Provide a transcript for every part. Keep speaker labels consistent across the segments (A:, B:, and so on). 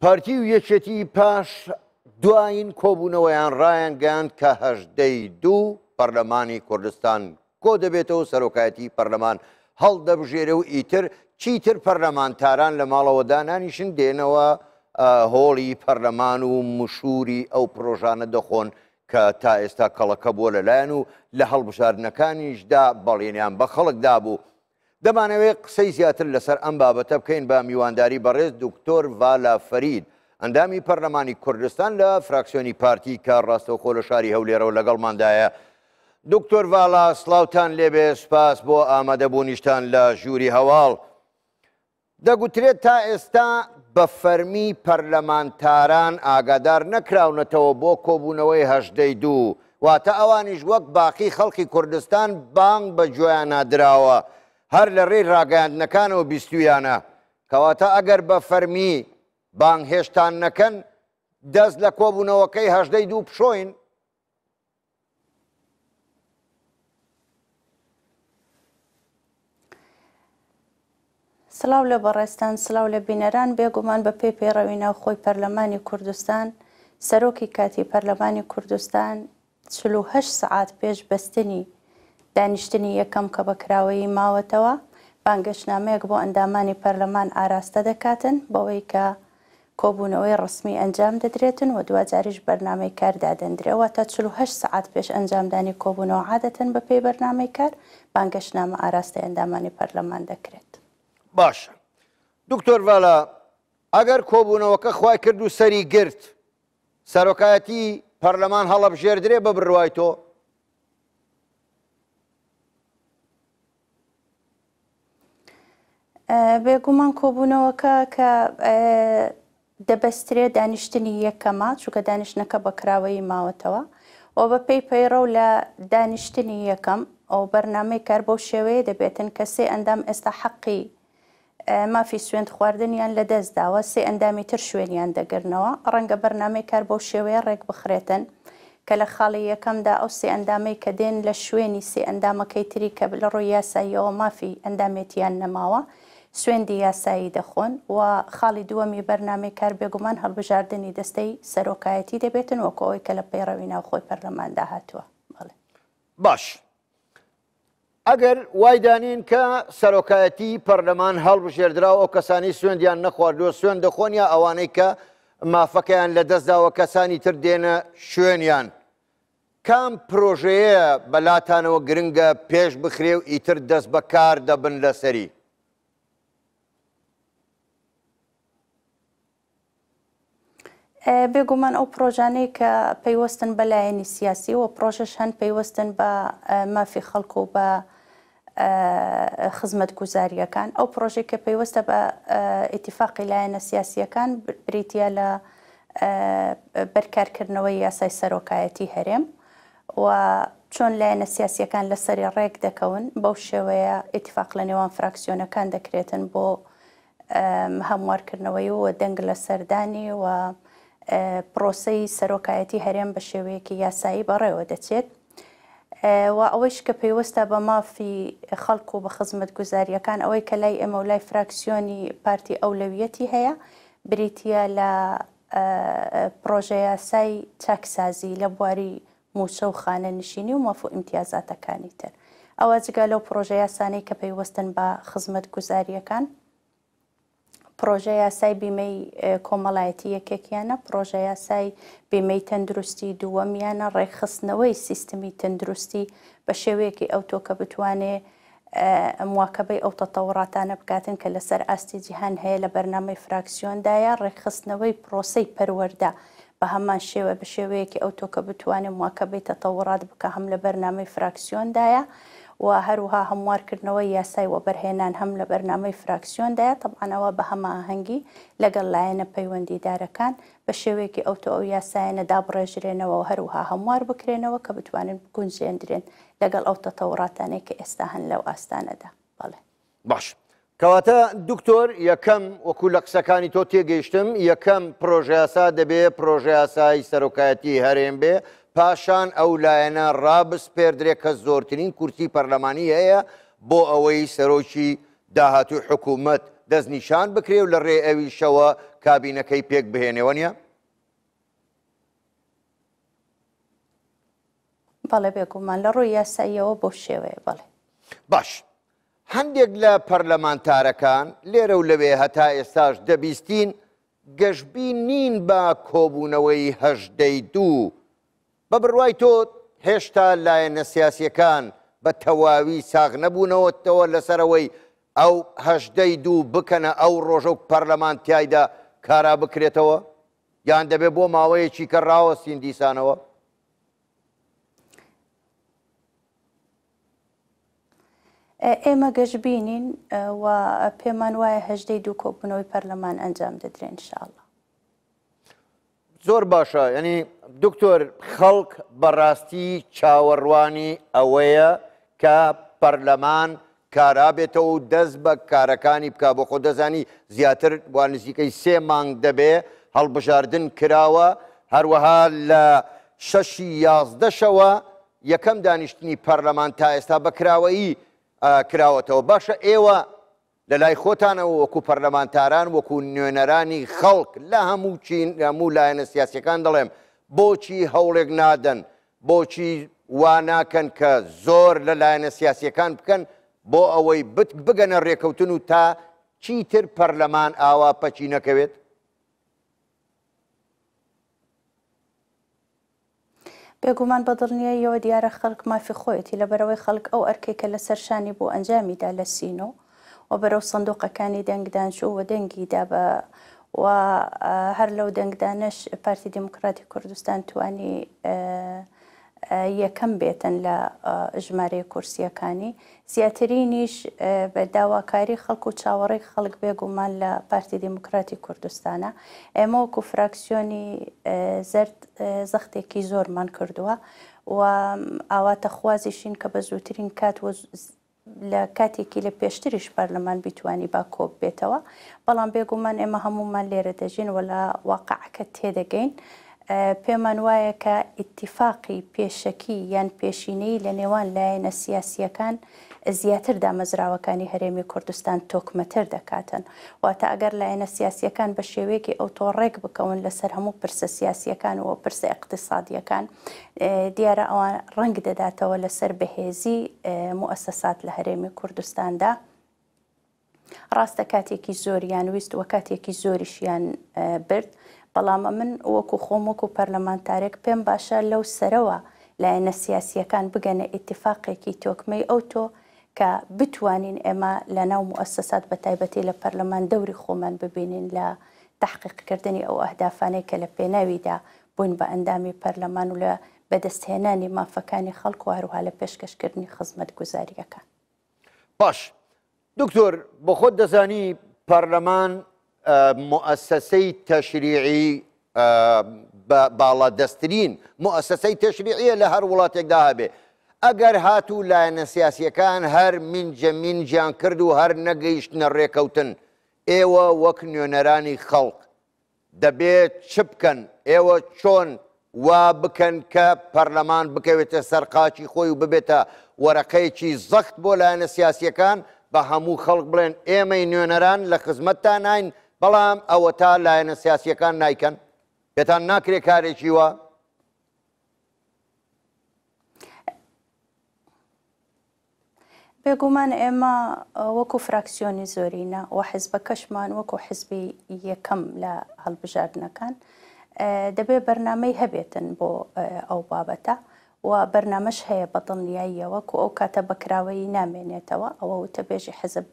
A: پارتی و یەکێتی پاش دوایین کۆبوونەوەیان ڕایان گیان کە هەژدەی دوو پەرلەمانی کوردستان کۆ دەبێتەوە سەرۆکایەتی پەرلەمان هەڵدەبژێرە و ئیتر چیتر پەرلەمانتاران لە ماڵەوە دانانیشن دێنەوە هۆڵی پەرلەمان و مشوری ئەو پرۆژانە دەخۆن کە تا ئێستا کەڵەکە بووە لەلایەن و لە هەڵبژاردنەکانیشدا بەڵێنیان بە خەڵک دابوو. دەمانەوێت قسەی زیاتر لەسەر ئەم بابەتە بکەین بە میوانداری بەڕێز دکتۆر ڤالا فەرید ئەندامی پەرلەمانی کوردستان لە فراکسیۆنی پارتی کار ڕاستەوخۆ لە شاری هەولێرە و لەگەڵماندایە دکتۆر ڤالا سلااوان لێبێ سپاس بۆ ئامادەبوونیشتان لە ژووری هەواڵ دەگوترێت تا ئێستا بە فەرمی پەرلەمانتاران ئاگادار نەکراونەتەوە بۆ کۆبوونەوەی هەشدەی دوو واتە ئەوانیش وەک باقی خەڵکی کوردستان بانگ بە گویان نادراوە. هەر لە ڕێی ڕاگەاندنەکانەوە بیستویانە کەواتە ئەگەر بە فەرمی بانهێشتان نەکەن دەست لە کۆبوونەوەکەی هەشدەی دوو پشۆین
B: سلااو لە بەڕێستان سلااو لە بینەران بێگومان بە پێی پێڕەوینەوە خۆی پەرلەمانی کوردستان سەرۆکی کاتی پەرلەمانی کوردستان 48 سعات پێش بەستنی دانیشتنی یەکەم کە بەکراوەی ماوەتەوە بانگەشتنامەیەک بۆ ئەندامانی پەرلەمان ئاراستە دەکاتن بەوەی کە کۆبوونەوەی ڕسمی ئەنجام دەدرێتن و دوجاریش بەرنمەی کاردادەندرێەوە تا 48 سعات پێش ئەنجامدانی کۆبوونەوە عادەتەن بە پێی بەرنمەی کار بانگەشتنامە ئاراستە ئەندامانی پەرلەمان دەکرێت.
A: باشە. دکتۆر ڤالا ئەگەر کۆبوونەوەکە خوای کرد و سەری گرت سەرۆکایەتی پەرلەمان هەڵەبژێردرێ بە بڕوای تۆ
B: بێگومان کۆبوونەوەکە کە دەبەسترێت دانیشتنی یەکەمە چووکە دانیشتەکە بەکراوەی ماوەتەوە و بە پێی پەیڕەو لە دانیشتنی یەکەم ئەو بەرنمەی کار بۆ شێوەیە دەبێتن کە سێ ئەندام ئێستا حەقی مافی سوێن خواردنیان لە دەستداوە سێ ئەندامی تر شوێنیان دەگرنەوە ڕەنگە بەرنمەی کار بۆ شێوەیە ڕێک بخرێتن کە لە خاڵی یەکەمدا ئەو سێ ئەندامەی کە دێن لە شوێنی سێ ئەندامەکەی تری کە لە ڕووی یاساییەوە مافی ئەندامێتیان نەماوە سوێندی یاسایی دەخۆن و خاڵی دووەمی بەرنامی کار بێگومان هەڵبژاردننی دەستەی سەرۆکایەتی دەبێتن وەکەوەی کە لە پەیڕەوی ناوخۆی پەرلەماندا هاتووە
A: باش ئەگەر وایدانین کە سەرۆکایەتی پەرلەمان هەڵبژێردرا و کەسانی سوێندیان نەخواردووە سوێن دەخۆنیا ئەوانەی کە مافەکەیان لە دەستداوە کەسانی تر دێنە شوێنیان. کام پرۆژەیە بەلاتانەوە گرنگە پێش بخرێ و ئیتر دەست بەکار دەبن لەسەری.
B: بێگومان ئەو پرۆژانەی کە پەیوەستن بە لایەنی سیاسی و پرۆژەش هەن پەیوەستن بە مافی خەڵکو و بە خزمەت گوزاریەکان ئەو پرۆژێک کە پەیوەستە بە ئتیفاقی لایەنە سیاسیەکان بریتە لە بەرکارکردنەوەی یاسای سەرۆکایەتی هەرێم و چۆن لایەنە سیاسیەکان لەسەری ڕێک دەکەون بەو شێوەیە ئتیفاق لە نێوان فراکسیۆنەکان دەکرێتن بۆ هەموارکردنەوەی و دەنگ لە سەردانی و پرۆسی سەرۆکایەتی هەرێم بە شێوەیەکی یاسایی بەڕێوە دەچێت و ئەوەیش کە پێیوەستە بە مافی خەڵک و بە خزمەت گوزاریەکان ئەوەی کە لای ئێمە و لای فراکسیۆنی پارتی ئەولەویەتی هەیە بریتە لە پرۆژە یاسای چاکسازی لە بواری موچە و خانە نشینی و مافو ئیمتیازاتەکانی تر ئەوە جگە لەو پرۆژە یاسانەی کە پێیوەستن بە خزمەت گوزاریەکان پرۆژە یاسای بیمەی کۆمەڵایەتی یەکێکیانە پرۆژە یاسای بیمەی تەندروستی دووەمیانە ڕێکخستنەوەی سیستمی تەندروستی بە شێوەیەکی ئەوتۆ کە بتوانێت مواکەبەی ئەو تەتەوڕاتانە بکاتن کە لەسەر ئاستی جیهان هەیە لە بەرنامەی فراکسیۆندایە ڕێکخستنەوەی پرۆسی پەروەەردە بە هەمان شێوە بە شێوەیەکی ئەو تۆکە بتوانێت مواکەبەی تەتەوڕات بکە هەم لە بەرنامەی فراکسیۆندایە. و هەروها هەموارکردنەوەی یاسای وەبەرهێنان هەم لە بەرنامەی فراکسیۆندایە تەبانەوە بە هەمە هەنگی لەگەڵ لایەنە پەیوەندیدارەکان بە شێوەیەکی ئەوتۆ ئەو یاسایەنە دابڕێژرێنەوە و هەروها هەموار بکرێنەوە کە بتوانن بگونجێندرێن لەگەڵ ئەو تەتەوڕاتانێک کە ئێستا هەن لەو ئاستانەدا بەڵێ
A: باش. کەواتە دکتۆر یەکەم وەکو لە قسەکانی تۆ تێگەیشتم یەکەم پرۆژیاسا دەبێ پرۆژیاسایی سەرۆکایەتی هەرێم بێ پاشان ئەو لایەنە ڕابست پێدرێک کە زۆرترین کورتی پەرلەمانی هەیە بۆ ئەوەی سەرۆکی داهاتوی حکوومەت دەستنیشان بکرێ و لە ڕێ ئەوی شەوە کابینەکەی پێک بهێنێەوە نیە؟
B: بەڵێ بێگومان لە ڕووی یاساییەوە بۆ شێوەیە بڵێ باش
A: هەندێک لە پەرلەمانتارەکان لێرە و لەوێ هەتا ئێستاش دەبیستین گەشتبی نین با کۆبوونەوەی هەژدەی دوو بە بڕوای تۆ هێشتا لایەنە سیاسیەکان بە تەواوی ساغ نەبوونەوەتەوە لەسەرەوەی ئەو هەشدەی دوو بکەنە ئەو ڕۆژە و پەرلەمانتیایدا کارا بکرێتەوە یان دەبێت بۆ ماوەیەکی کە ڕاوە سیندیسانەوە
B: ئێمە گەشت بینین و پێمان وایە هەژدەی دوو کۆبوونەوەی پەرلەمان ئەنجام دەدرێن شاڵە
A: زۆر باشە ینی دکتۆر خەڵک بەڕاستی چاوەڕوانی ئەوەیە کە پەرلەمان کارابێتەوە و دەست بە کارەکانی بک بۆ خۆ دەزانی زیاتر وانزیکەی سێ مانگ دەبێ هەڵبژاردن کراوە هەروەها لە شەشی یازدەشەوە یەکەم دانیشتنی پەرلەمان تا ئێستا بەکراوەیی کراوەتەوە باشە ئێوە لە لای خۆتانەوە وەکو پەرلەمانتاران وەکو نوێنەرانی خەڵک لە هەموو چین هەموو لایەنە سیاسەکان دەڵێم بۆچی هەوڵێک نادەن بۆچی واناکەن کە زۆر لە لایەنە سیاسەکان بکەن بۆ ئەوەی بگەنە ڕێکەوتن و تا چیتر پەرلەمان ئاوا پەچی نەکەوێت
B: بێگومان بەدڵنیە یەوە دیارە خەڵک مافی خۆیەتی لەبەرەوەی خەڵک ئەو ئەرکێکە لە سەرشانی بۆ ئەنجامیدا لە سینۆ و بەرەو سندوقەکانی دەنگدانش و دەنگیدا بە و هەر لەو دەنگدانش پارتی دموکراتی کوردستان توانی یەکەم بێتن لە ژمارە کورسیەکانی زیاترینیش بە داواکاری خەڵک و چاوەڕێک خەڵک بێگومان لە پارتی دموکراتی کوردستانە ئێمە وەکو فراکسیۆنی زرد زەختێکی زۆرمان کردووە و ئاواتە خوازیشین کە بە زووترین کات و لە کاتێکی لە پێشتریش پەرلەمان بتوانانی با کۆب بێتەوە بەڵام بێگومان ئێمە هەمومان لێرە دەژین و لە واقعکە تێدەگەین پێمان وایە کە ئاتفاقی پێشەکی یان پێشینەی لە نێوان لایەنە سیاسیەکان زیاتر دامەزراوەکانی هەرێمی کوردستان تۆکمەتر دەکاتن واتە ئەگەر لایەنە سیاسیەکان بە شێوەیەکی ئۆتۆڕێک بکەون لەسەر هەموو پرسە سیاسیەکان و پرسە اقتصادیەکان دیارە ئەوان ڕنگ دەداتەوە لەسەر بەهێزی مؤسسات لە هەرێمی کوردستاندا. ڕاستە کاتێکی زۆریان ویست وە کاتێکی زۆریشیان برد بەڵامە من وەکو خۆم وەکو پەرلەمانتارێک پێم باشە لەو سەرەوە لایەنە سیاسیەکان بگەنە ئتیفاقێکی تۆکمەی ئەو تۆ کە بتوانین ئێمە لە ناو مؤسسات بە تایبەتی لە پەرلەمان دەوری خۆمان ببینین لە تحقیقکردنی ئەو ئەهدافانەی کە لە پێناویدا بوون بە ئەندامی پەرلەمان و لە بەدەستهێنانی مافەکانی خەڵک و هەروها لە پێشکەشکردنی خزمەت گوزاریەکان.
A: باش دکتۆر بە خۆت دەزانی پەرلەمان مؤسسەی تەشریعی باڵادەستترین مؤسسەی تەشریعیە لە هەر وڵاتێکدا هەبێ ئەگەر هاتوو لایەنە سیاسیەکان هەر منجە منجیان کرد و هەر نەگەیشتنە ڕێکەوتن ئێوە وەک نوێنەرانی خەڵق دەبێت چ بکەن ئێوە چۆن وا بکەن کە پەرلەمان بکەوێتە سەرقاچی خۆی و ببێتە وەرەقەیەکی زەخت بۆ لایەنە سیاسیەکان بە هەموو خەڵک بڵێن ئێمەی نوێنەران لە خزمەتتان نین بلام او تا لایەنە سیاسیەکان نیکەن پێتان ناکرێت کارێکی وە
B: بێگومان اما وکو فرکسیونی زورینا و حزب حزبەکەشمان وەکو حزبی یەکەم بجار نکن دبی برنامه هبیتن بو او بابتا و برنامش هەیە بطنیایی و ئەو کاتە بەکراوەی نامێنێتەوە ئەوە وتە بێژی حەزب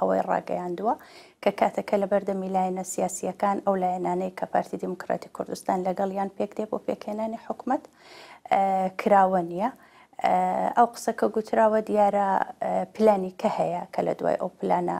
B: ئەوەی ڕاگەیاندووە کە کاتەکە لە بەردەمی لایەنە سیاسیەکان ئەو لایەنانەی کە پارتی دیموکراتی کوردستان لەگەڵ یان پێک دێ بۆ پێکێنانی حکومت کراوە نیە. ئەو قسەکە گوتراوە دیارە پلانی کە هەیە کە لە دوای ئەو پلانە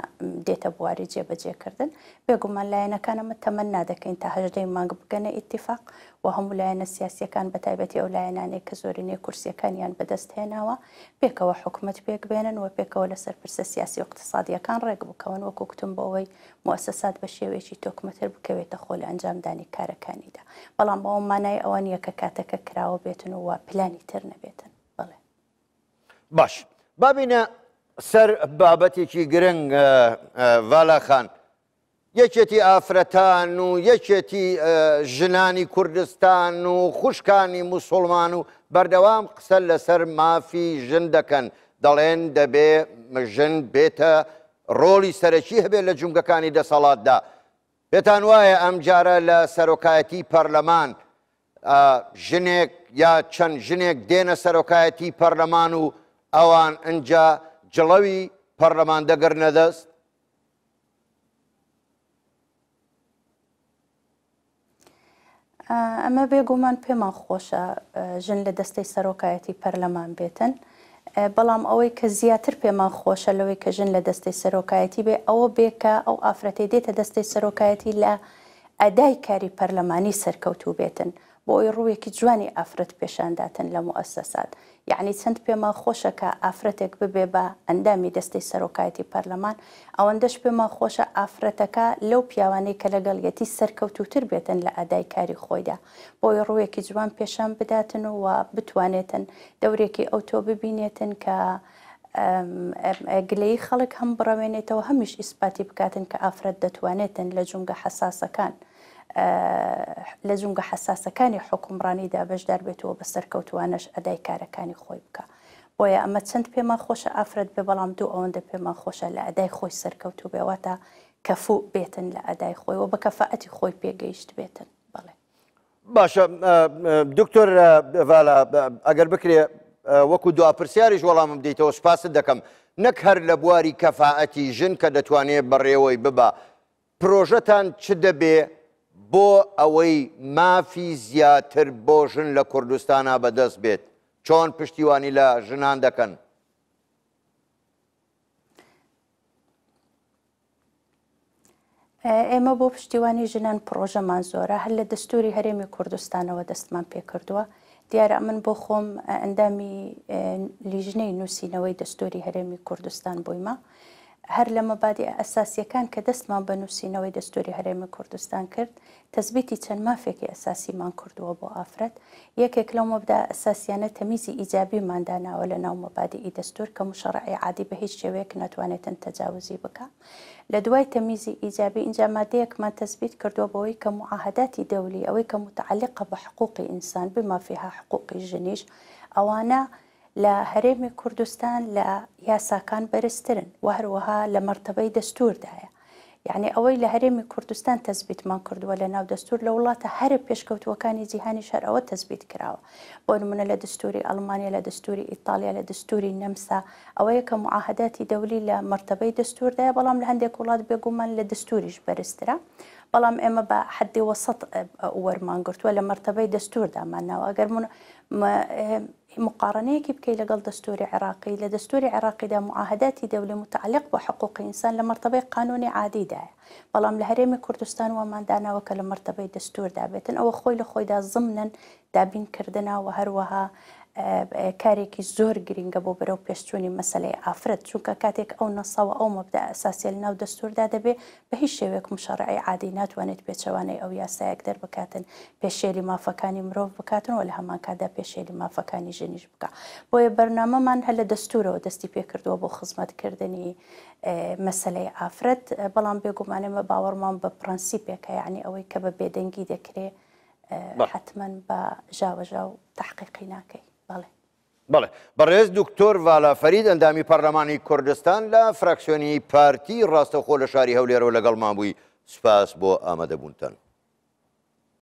B: دێتە بواری جێبەجێکردن بێگومان لایەنەکانەمە تەمە نادەکەین تا هەژدەی مانگ بگەنە ئیتیفاق و هەموو لایەنە سیاسیەکان بە تایبەتی ئەو لایەنانێک کە زۆرینێ کورسیەکانیان بەدەست هێناوە پێکەوە حکومت پێک بێنن و پێکەوە لەسەر پرسە سیاسی و اقتصادیەکان ڕێک بکەون وەکو کتم بەوەی مؤسسات بە شێوێکی تۆکمەتر بکەوێتە خۆ لە ئەنجامدانی کارەکانیدا بەڵام بەەوە مانای ئەوان یەکە کاتەکە کراوە بێتن و پلانی تر نەبێتن
A: باش بابینە سەر بابەتێکی گرنگ ڤالاخان یەکێتی ئافرەتان و یەکێتی ژنانی کوردستان و خوشکانی مسلمان و بەردەوام قسە لەسەر مافی ژن دەکەن دەڵێن دەبێ ژن بێتە ڕۆلی سەرەکی هەبێ لە جونگەکانی دەسەڵاتدا پێتان وایە ئەم جارە لە سەرۆکایەتی پەرلەمان ژنێک یا چەند ژنێک دێنە سەرۆکایەتی پەرلەمان و ئەوان ئەجا جڵەوی پەرلەمان دەگەر نەدەست
B: ئەمە بێگومان پێمان خۆشە ژن لە دەستەی سەرۆکایەتی پەرلەمان بێتن. بەڵام ئەوەی کە زیاتر پێمان خۆشە لەوەی کە ژن لە دەستەی سەرۆکایەتی بێ ئەوە بێکە ئەو ئافرەتی دێتە دەستەی سەرۆکایەتی لە ئەدای کاری پەرلەمانی سەرکەوتوو بێتن. بۆ ئەوی ڕوویەکی جوانی ئافرەت پێشانداتن لە مؤسسات یعنی چەند پێما خۆشەکە ئافرەتێک ببێ بە ئەندامی دەستەی سەرۆکایەتی پەرلەمان ئەوەندەش پێما خۆشە ئافرەتەکە لەو پیاوانەی کە لەگەڵگەتی سەرکەوتوتر بێتن لە ئادای کاری خۆیدا بۆی ڕوویەکی جوان پێشان بداتن و بتوانێتن دەورێکی ئەوتۆ ببینێتن کە گلەی خەڵک هەم بڕەوێنێتەوە هەمیش ئیسپاتی بکاتن کە ئافرەت دەتوانێتن لە جونگە حساسەکان. لە جونگە حساسەکانی حکومڕانیدا بەشدار بێتەوە بە سەرکەوتوانش ئەدای کارەکانی خۆی بکە بۆیە ئەمە چەند پێمان خۆشە ئافرەت بێ بەڵام دوو ئەوەندە پێمان خۆشە لە ئەدای خۆی سەرکەوتو بێەوەتە کەفو بێتن لە ئەدای خۆی و بە کەفەتی خۆی پێگەیشت بێتن بڵێ
A: باشە دکتۆر ئەگەر بکرێ وەکو دوپرسیاریش وەڵامم دیتەوە سپاست دەکەم نەک هەر لە بواری کەفاەتی ژن کە دەتوانێت بەڕێوەی ببە پرۆژەتان چ دەبێ بۆ ئەوەی مافی زیاتر بۆ ژن لە کوردستانە بەدەست بێت چۆن پشتیوانی لە ژنان دەکەن
B: ئێمە بۆ پشتیوانی ژنان پرۆژەمان زۆرە هەر لە دەستوری هەرێمی کوردستانەوە دەستمان پێکردووە دیارە من بۆ خۆم ئەندامی لیژنەی نووسینەوەی دەستوری هەرێمی کوردستان بوویمە. هەر لە مەبادی ئەساسیەکان کە دەستمان بە نووسینەوەی دەستوری هەرێمە کوردستان کرد تەزبیتی چەند مافێکی ئەساسیمان کردووە بۆ ئافرەت یەکێک لەو مەبدا ئەساسیانە تەمیزی ئیجابی ماداناوە لە ناو مەبادی ئی دەستور کە مشڕعی عادی بە هیچ شێوەیەک ناتوانێتن تەجاوزی بکە لە دوای تەمیزی ئیجابی ئینجامادەیەکمان تەزبیت کردووە بەوەی کە معاهداتی دەولی ئەوەی کە متعلقە بە حقوقی ئینسان بمافیها حقوقی ژنیش ئەوانە لە هەرێمی کوردستان لە یاساکان بەرزترن وهروەها لە مەرتبەی دەستوردایە یعنی يعني ئەوەی لە هەرێمی کوردستان تەزبیتمان کردووە لە ناو دەستور لە وڵاتە هەر پێشکەوتوەکانی جیهانی شەر ئەوە تەزبیت کراوە بۆ نمونە لە دەستوری ئەلمانیا لە دەستوری ئیتالیا لە دەستوری نەمسا ئەوەیە کە معاهداتی دستور لە مەرتبەی دەستوردایە بەڵام لە هەندێک وڵات بێگومان لە دەستوریش بەرزترە. بەڵام ئێمە بە حدی وەسەط وەرمان گرتووە لە مەرتبەی دەستوردامان ناوە ئەگەر مقارنة كيف كي لقل دستوري عراقي لدستوري عراقي دا معاهدات دولة متعلق بحقوق إنسان لمرتبة قانوني عادي دا بلام لهريم كردستان وما دانا وكلا مرتبة دستور دابتن أو خوي لخوي دا ضمنا دابين كردنا وهروها کارێکی زۆر گرنگە بۆ بەرەو پێشچوونی مەسلەی ئافرەت چونکە کاتێک ئەو نەسەوە ئەو مەبدا ئەساسیل ناو دەستوردا دەبێ بە هیچ شێوێک مشەڕعی عادی ناتوانێت پێچەوانەی ئەو یاسایەک دەربکاتن پێشێری مافەکانی مرۆڤ بکاتن و لە هەمان کادا پێشێری مافەکانی ژنیش بکە بۆیە بەرنامەمان هەل لە دەستورەوە دەستی پێکردووە بۆ خزمەتکردنی مەسلەی ئافرەت بەڵام بێگومانەمە باوەڕمان بە پرەنسیپێکە یعنی ئەوەی کە بە بێدەنگی دەکرێ حتمما بە ژاوەژاو تحقیقی ناکەی
A: بڵێ بەڕێز دکتۆر والافەرید ئەندامی پەرلەمانی کوردستان لە فراکسیۆنی پارتی ڕاستەخۆ لە شاری هەولێرەوە لەگەڵمان بووی سپاس بۆ ئامادەبوونتان.